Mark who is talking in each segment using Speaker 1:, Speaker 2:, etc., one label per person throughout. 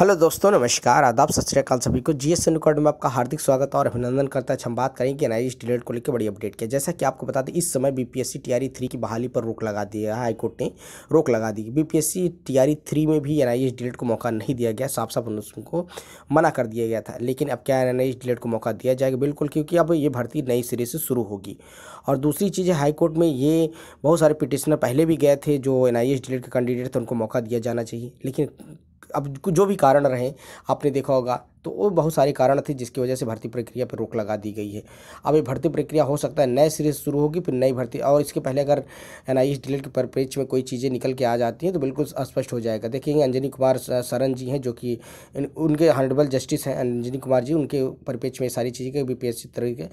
Speaker 1: hello दोस्तों नमस्कार आदाब सत श्रीकाल सभी को जी एस रिकॉर्ड में आपका हार्दिक स्वागत और अभिनंदन करता है हम बात करेंगे एनआईएस डिलेट को लेकर बड़ी अपडेट किया जैसा कि आपको बता दें इस समय बीपीएससी टीआरई थ्री की बहाली पर रोक लगा दिया है हाईकोर्ट ने रोक लगा दी बीपीएससी टीआरई थ्री में भी एन आई को मौका नहीं दिया गया साफ साफ उनको मना कर दिया गया था लेकिन अब क्या एन डिलेट को मौका दिया जाएगा बिल्कुल क्योंकि अब ये भर्ती नई सिरे से शुरू होगी और दूसरी चीज़ है हाईकोर्ट में ये बहुत सारे पिटिशनर पहले भी गए थे जो एन आई के कैंडिडेट थे उनको मौका दिया जाना चाहिए लेकिन अब जो भी कारण रहे आपने देखा होगा तो वो बहुत सारे कारण थे जिसकी वजह से भर्ती प्रक्रिया पर रोक लगा दी गई है अब ये भर्ती प्रक्रिया हो सकता है नए सिरे से शुरू होगी फिर नई भर्ती और इसके पहले अगर एन आई डिलेट के परिप्रेक्ष में कोई चीज़ें निकल के आ जाती हैं तो बिल्कुल स्पष्ट हो जाएगा देखेंगे अंजनी कुमार सरन जी हैं जो कि उनके हॉनरेबल जस्टिस हैं अंजनी कुमार जी उनके परिप्रेक्ष्य में सारी चीज़ें के बी पी तरीके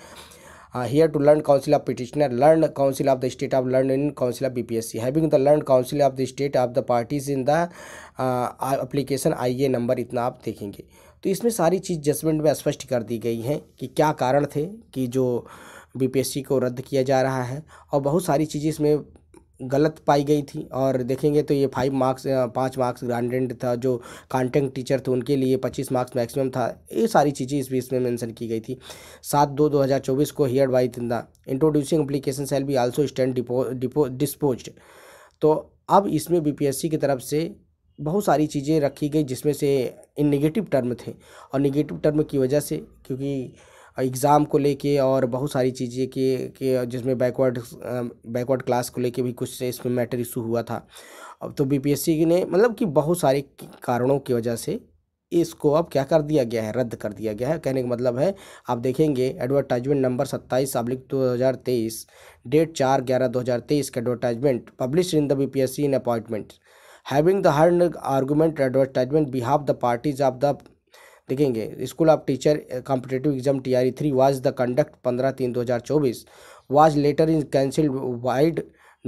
Speaker 1: here to learn council of petitioner learn council of the state of learn in council of BPSC having the learn council of the state of the parties in the application I A number इतना आप देखेंगे तो इसमें सारी चीज़ judgement में स्पष्ट कर दी गई है कि क्या कारण थे कि जो बीपीएससी को रद्द किया जा रहा है और बहुत सारी चीज़ें इसमें गलत पाई गई थी और देखेंगे तो ये फाइव मार्क्स पाँच मार्क्स ग्रांडेड था जो कॉन्टेंट टीचर थे उनके लिए पच्चीस मार्क्स मैक्सिमम था ये सारी चीज़ें इस बीच में मेंशन की गई थी सात दो दो हज़ार चौबीस को here by the introducing application cell be also stand dispose तो अब इसमें बी की तरफ से बहुत सारी चीज़ें रखी गई जिसमें से इन निगेटिव टर्म थे और निगेटिव टर्म की वजह से क्योंकि एग्ज़ाम को लेके और बहुत सारी चीज़ें के, के जिसमें बैकवर्ड बैकवर्ड क्लास को लेके भी कुछ इसमें मैटर इशू हुआ था अब तो बीपीएससी ने मतलब कि बहुत सारे कारणों की वजह से इसको अब क्या कर दिया गया है रद्द कर दिया गया है कहने का मतलब है आप देखेंगे एडवर्टाइजमेंट नंबर सत्ताईस अब्लिक दो हज़ार तेईस डेट चार ग्यारह दो हज़ार तेईस का advertisement publish in the B P S C in appointment having the heard argument advertisement behalf the parties of the लिखेंगे school of teacher competitive exam T R three was the conduct पंद्रह तीन दो हज़ार चौबीस was later in cancelled vide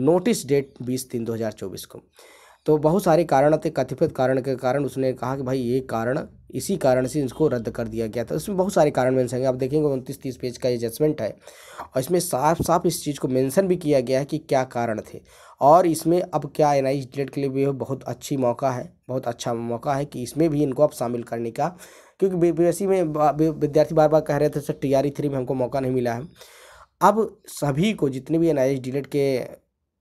Speaker 1: notice date बीस तीन दो हज़ार चौबीस को तो बहुत सारे कारण थे कथित कारण के कारण उसने कहा कि भाई ये कारण इसी कारण से इसको रद्द कर दिया गया था तो इसमें बहुत सारे कारण मेंशन हैं आप देखेंगे उनतीस तीस पेज का ये जजमेंट है और इसमें साफ साफ इस चीज़ को मेंशन भी किया गया है कि क्या कारण थे और इसमें अब क्या एन आई डेट के लिए भी बहुत अच्छी मौका है बहुत अच्छा मौका है कि इसमें भी इनको अब शामिल करने का क्योंकि बी में विद्यार्थी बार बार कह रहे थे सर टी आर थ्री में हमको मौका नहीं मिला है अब सभी को जितने भी एन आई के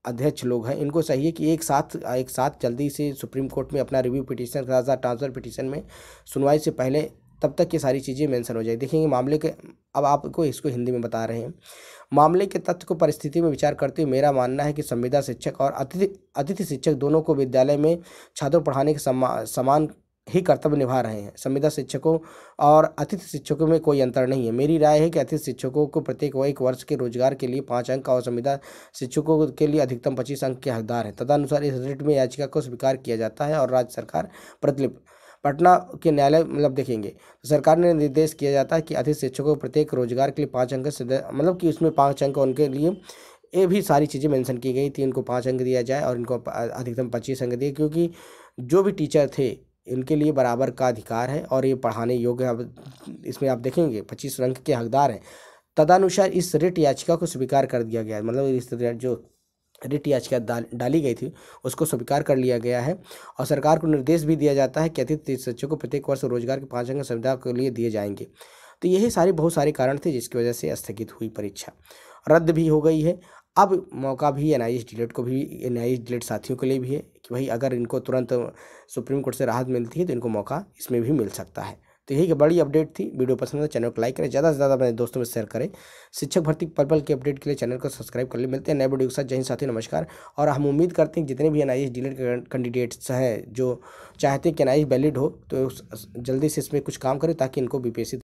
Speaker 1: अध्यक्ष लोग हैं इनको चाहिए कि एक साथ एक साथ जल्दी से सुप्रीम कोर्ट में अपना रिव्यू पिटीशन ट्रांसफ़र पिटीशन में सुनवाई से पहले तब तक ये सारी चीज़ें मेंशन हो जाए देखेंगे मामले के अब आपको इसको हिंदी में बता रहे हैं मामले के तथ्य को परिस्थिति में विचार करते हुए मेरा मानना है कि संविदा शिक्षक और अतिथि अतिथि शिक्षक दोनों को विद्यालय में छात्रों पढ़ाने के समा, समान ही कर्तव्य निभा रहे हैं संविदा शिक्षकों और अतिथि शिक्षकों में कोई अंतर नहीं है मेरी राय है कि अतिथि शिक्षकों को प्रत्येक व एक वर्ष के रोजगार के लिए पाँच अंक और संविदा शिक्षकों के लिए अधिकतम पच्चीस अंक के हकदार हैं तदनुसार इस रेट में याचिका को स्वीकार किया जाता है और राज्य सरकार प्रतिलिप पटना के न्यायालय मतलब देखेंगे तो सरकार ने निर्देश किया जाता है कि अतिथि शिक्षकों को प्रत्येक रोजगार के लिए पाँच अंक मतलब कि उसमें पाँच अंक उनके लिए ये भी सारी चीज़ें मेंशन की गई थी इनको पाँच अंक दिया जाए और इनको अधिकतम पच्चीस अंक दिए क्योंकि जो भी टीचर थे इनके लिए बराबर का अधिकार है और ये पढ़ाने योग्य अब इसमें आप देखेंगे पच्चीस रंग के हकदार हैं तदानुसार इस रिट याचिका को स्वीकार कर दिया गया मतलब इस जो रिट याचिका डाली गई थी उसको स्वीकार कर लिया गया है और सरकार को निर्देश भी दिया जाता है कि अतिथि शिक्षकों को प्रत्येक वर्ष रोजगार के पाँच अंक सुविधा के लिए दिए जाएंगे तो यही सारे बहुत सारे कारण थे जिसकी वजह से स्थगित हुई परीक्षा रद्द भी हो गई है अब मौका भी एन आई डिलेट को भी एन आई डिलेट साथियों के लिए भी है कि भाई अगर इनको तुरंत सुप्रीम कोर्ट से राहत मिलती है तो इनको मौका इसमें भी मिल सकता है तो यही बड़ी अपडेट थी वीडियो पसंद है तो चैनल को लाइक करें ज़्यादा से ज़्यादा अपने दोस्तों में शेयर करें शिक्षक भर्ती पल पल की अपडेट के लिए चैनल को सब्सक्राइब कर ले मिलते हैं नए वीडियो के साथ जय हिंद साथी नमस्कार और हम उम्मीद करते हैं जितने भी एन आई कैंडिडेट्स हैं जो चाहते हैं कि एन वैलिड हो तो जल्दी से इसमें कुछ काम करें ताकि इनको बीपीएससी